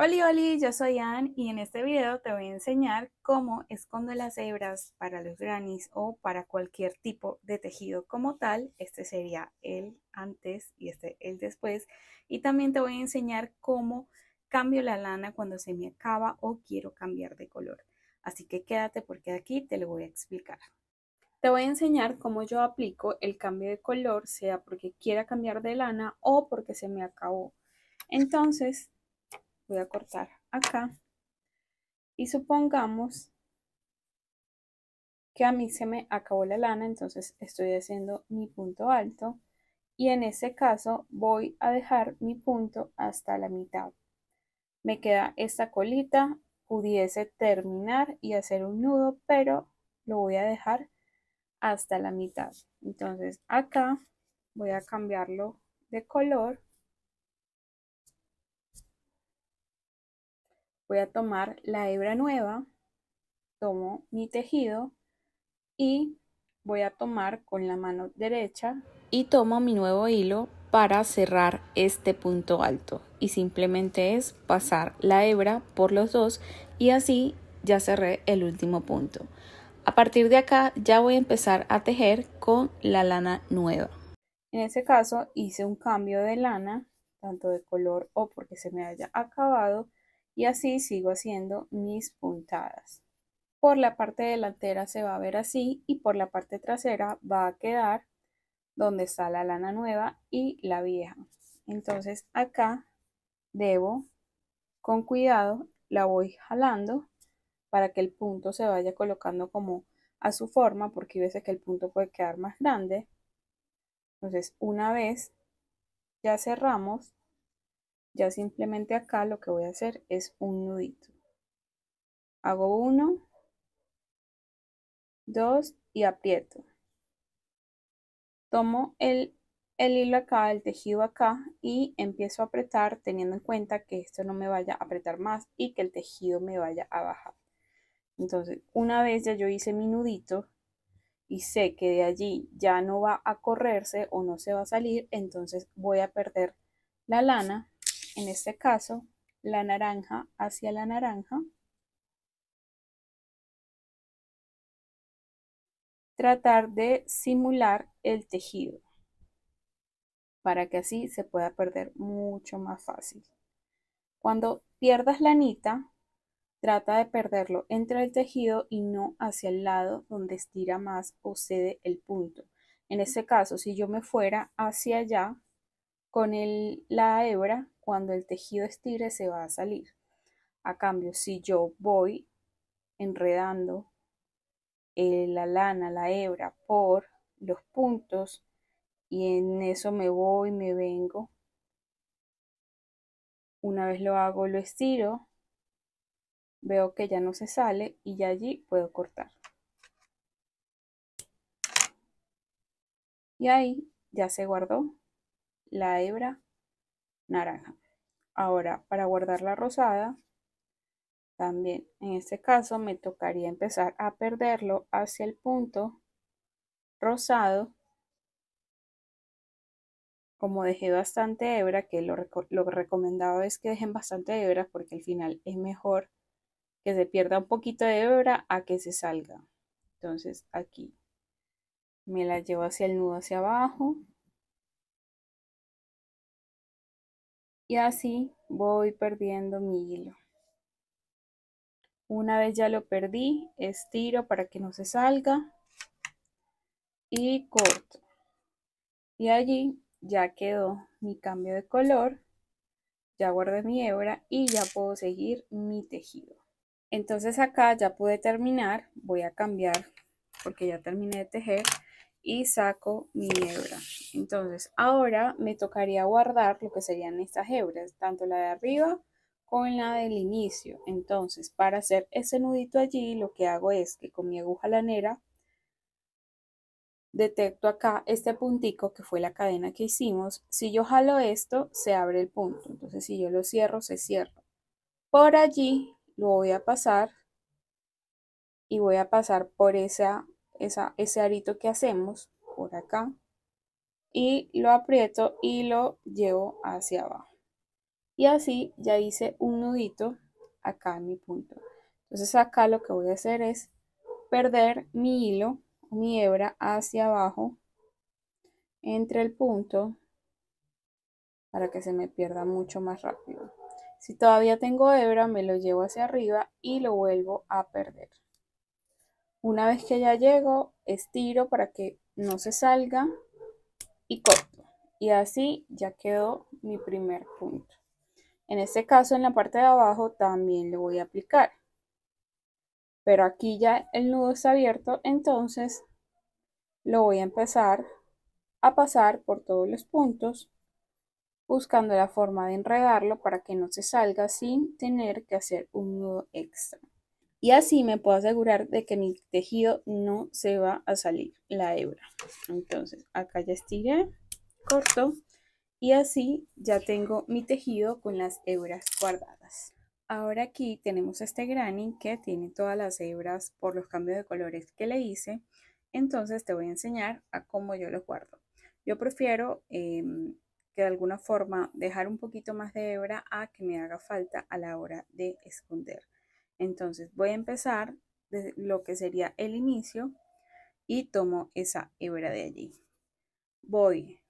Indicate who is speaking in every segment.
Speaker 1: Hola, hola, yo soy Ann y en este video te voy a enseñar cómo escondo las hebras para los granis o para cualquier tipo de tejido como tal. Este sería el antes y este el después. Y también te voy a enseñar cómo cambio la lana cuando se me acaba o quiero cambiar de color. Así que quédate porque aquí te lo voy a explicar. Te voy a enseñar cómo yo aplico el cambio de color, sea porque quiera cambiar de lana o porque se me acabó. Entonces, voy a cortar acá y supongamos que a mí se me acabó la lana, entonces estoy haciendo mi punto alto y en este caso voy a dejar mi punto hasta la mitad. Me queda esta colita, pudiese terminar y hacer un nudo, pero lo voy a dejar hasta la mitad. Entonces acá voy a cambiarlo de color voy a tomar la hebra nueva, tomo mi tejido y voy a tomar con la mano derecha y tomo mi nuevo hilo para cerrar este punto alto y simplemente es pasar la hebra por los dos y así ya cerré el último punto. A partir de acá ya voy a empezar a tejer con la lana nueva. En este caso hice un cambio de lana, tanto de color o porque se me haya acabado, y así sigo haciendo mis puntadas. Por la parte delantera se va a ver así y por la parte trasera va a quedar donde está la lana nueva y la vieja. Entonces acá debo con cuidado la voy jalando para que el punto se vaya colocando como a su forma porque veces que el punto puede quedar más grande. Entonces una vez ya cerramos ya simplemente acá lo que voy a hacer es un nudito. Hago uno, dos y aprieto. Tomo el, el hilo acá, el tejido acá y empiezo a apretar teniendo en cuenta que esto no me vaya a apretar más y que el tejido me vaya a bajar. Entonces, una vez ya yo hice mi nudito y sé que de allí ya no va a correrse o no se va a salir, entonces voy a perder la lana en este caso, la naranja hacia la naranja. Tratar de simular el tejido para que así se pueda perder mucho más fácil. Cuando pierdas la anita, trata de perderlo entre el tejido y no hacia el lado donde estira más o cede el punto. En este caso, si yo me fuera hacia allá con la hebra, cuando el tejido estire se va a salir. A cambio, si yo voy enredando eh, la lana, la hebra por los puntos y en eso me voy, me vengo. Una vez lo hago, lo estiro, veo que ya no se sale y ya allí puedo cortar. Y ahí ya se guardó la hebra naranja. Ahora, para guardar la rosada, también en este caso me tocaría empezar a perderlo hacia el punto rosado. Como dejé bastante hebra, que lo, lo recomendado es que dejen bastante hebra porque al final es mejor que se pierda un poquito de hebra a que se salga. Entonces aquí me la llevo hacia el nudo hacia abajo, Y así voy perdiendo mi hilo. Una vez ya lo perdí, estiro para que no se salga y corto. Y allí ya quedó mi cambio de color, ya guardé mi hebra y ya puedo seguir mi tejido. Entonces acá ya pude terminar, voy a cambiar porque ya terminé de tejer y saco mi hebra. Entonces ahora me tocaría guardar lo que serían estas hebras, tanto la de arriba con la del inicio. Entonces para hacer ese nudito allí lo que hago es que con mi aguja lanera detecto acá este puntico que fue la cadena que hicimos. Si yo jalo esto se abre el punto, entonces si yo lo cierro se cierra. Por allí lo voy a pasar y voy a pasar por esa ese arito que hacemos por acá y lo aprieto y lo llevo hacia abajo. Y así ya hice un nudito acá en mi punto. Entonces acá lo que voy a hacer es perder mi hilo, mi hebra hacia abajo entre el punto para que se me pierda mucho más rápido. Si todavía tengo hebra me lo llevo hacia arriba y lo vuelvo a perder. Una vez que ya llego, estiro para que no se salga y corto. Y así ya quedó mi primer punto. En este caso, en la parte de abajo también lo voy a aplicar. Pero aquí ya el nudo está abierto, entonces lo voy a empezar a pasar por todos los puntos buscando la forma de enredarlo para que no se salga sin tener que hacer un nudo extra y así me puedo asegurar de que mi tejido no se va a salir la hebra. Entonces acá ya estiré, corto y así ya tengo mi tejido con las hebras guardadas. Ahora aquí tenemos este granny que tiene todas las hebras por los cambios de colores que le hice. Entonces te voy a enseñar a cómo yo lo guardo. Yo prefiero em, que de alguna forma dejar un poquito más de hebra a que me haga falta a la hora de esconder. Entonces voy a empezar desde lo que sería el inicio y tomo esa hebra de allí. Voy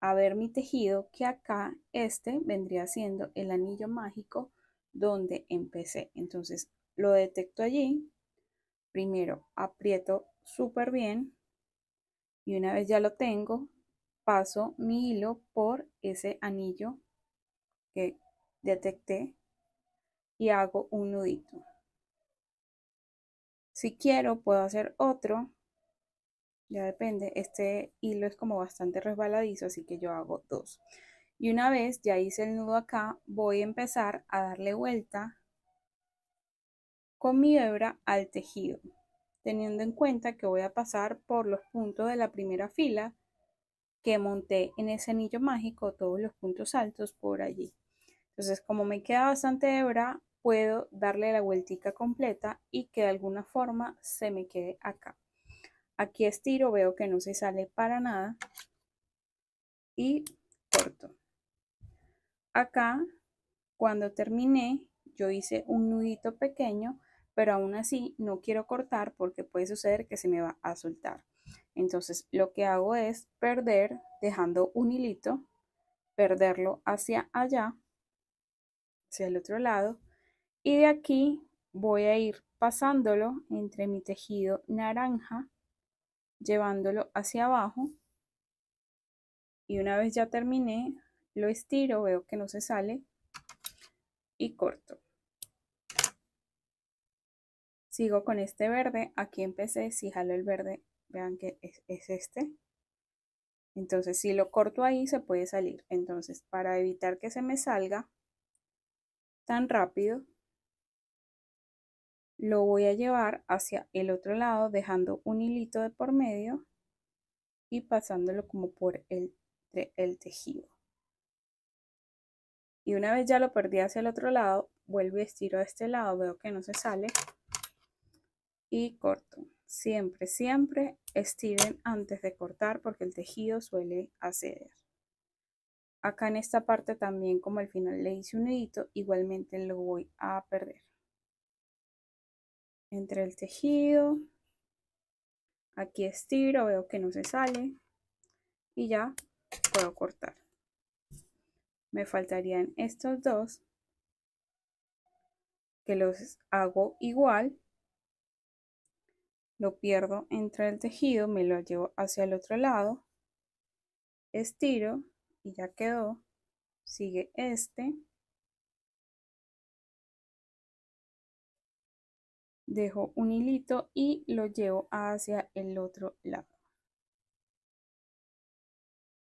Speaker 1: a ver mi tejido que acá este vendría siendo el anillo mágico donde empecé. Entonces lo detecto allí. Primero aprieto súper bien y una vez ya lo tengo paso mi hilo por ese anillo que detecté y hago un nudito. Si quiero, puedo hacer otro. Ya depende, este hilo es como bastante resbaladizo, así que yo hago dos. Y una vez ya hice el nudo acá, voy a empezar a darle vuelta con mi hebra al tejido, teniendo en cuenta que voy a pasar por los puntos de la primera fila que monté en ese anillo mágico, todos los puntos altos por allí. Entonces, como me queda bastante hebra, puedo darle la vueltica completa y que de alguna forma se me quede acá. Aquí estiro, veo que no se sale para nada y corto. Acá, cuando terminé, yo hice un nudito pequeño, pero aún así no quiero cortar porque puede suceder que se me va a soltar. Entonces lo que hago es perder, dejando un hilito, perderlo hacia allá, hacia el otro lado, y de aquí voy a ir pasándolo entre mi tejido naranja, llevándolo hacia abajo y una vez ya terminé, lo estiro, veo que no se sale y corto. Sigo con este verde, aquí empecé, si jalo el verde, vean que es, es este. Entonces si lo corto ahí se puede salir. Entonces para evitar que se me salga tan rápido, lo voy a llevar hacia el otro lado dejando un hilito de por medio y pasándolo como por el, tejido. Y una vez ya lo perdí hacia el otro lado, vuelvo y estiro a este lado, veo que no se sale y corto. Siempre, siempre estiren antes de cortar porque el tejido suele acceder. Acá en esta parte también como al final le hice un hilito igualmente lo voy a perder entre el tejido. Aquí estiro, veo que no se sale. Y ya puedo cortar. Me faltarían estos dos. Que los hago igual. Lo pierdo entre el tejido, me lo llevo hacia el otro lado. Estiro y ya quedó. Sigue este. dejo un hilito y lo llevo hacia el otro lado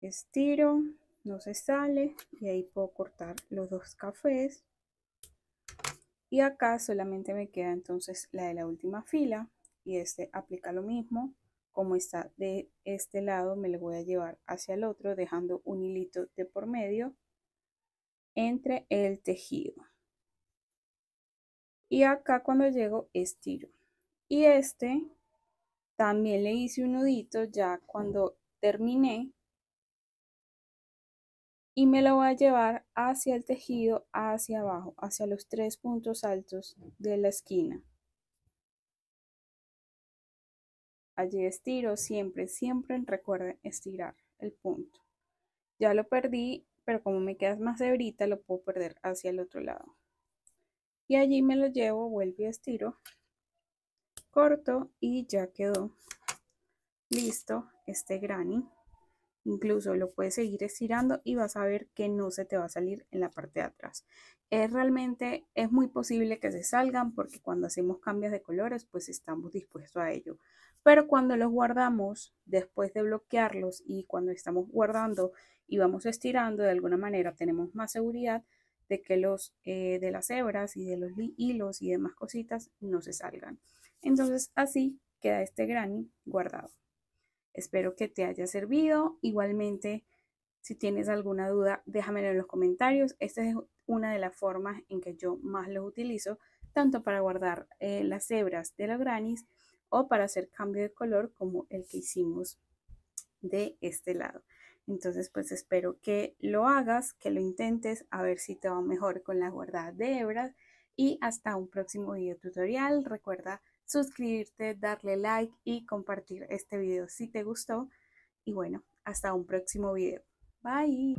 Speaker 1: estiro no se sale y ahí puedo cortar los dos cafés y acá solamente me queda entonces la de la última fila y este aplica lo mismo como está de este lado me lo voy a llevar hacia el otro dejando un hilito de por medio entre el tejido y acá cuando llego estiro. Y este también le hice un nudito ya cuando terminé. Y me lo voy a llevar hacia el tejido, hacia abajo, hacia los tres puntos altos de la esquina. Allí estiro siempre, siempre recuerden estirar el punto. Ya lo perdí, pero como me quedas más hebrita, lo puedo perder hacia el otro lado y allí me lo llevo, vuelvo y estiro, corto y ya quedó listo este granny. Incluso lo puedes seguir estirando y vas a ver que no se te va a salir en la parte de atrás. Es realmente, es muy posible que se salgan porque cuando hacemos cambios de colores pues estamos dispuestos a ello. Pero cuando los guardamos, después de bloquearlos y cuando estamos guardando y vamos estirando de alguna manera tenemos más seguridad de que los eh, de las hebras y de los hilos y demás cositas no se salgan. Entonces así queda este granny guardado. Espero que te haya servido. Igualmente, si tienes alguna duda, déjamelo en los comentarios. Esta es una de las formas en que yo más los utilizo, tanto para guardar eh, las hebras de los granis o para hacer cambio de color como el que hicimos de este lado. Entonces, pues espero que lo hagas, que lo intentes, a ver si te va mejor con la guardada de hebras. Y hasta un próximo video tutorial. Recuerda suscribirte, darle like y compartir este video si te gustó. Y bueno, hasta un próximo video. Bye.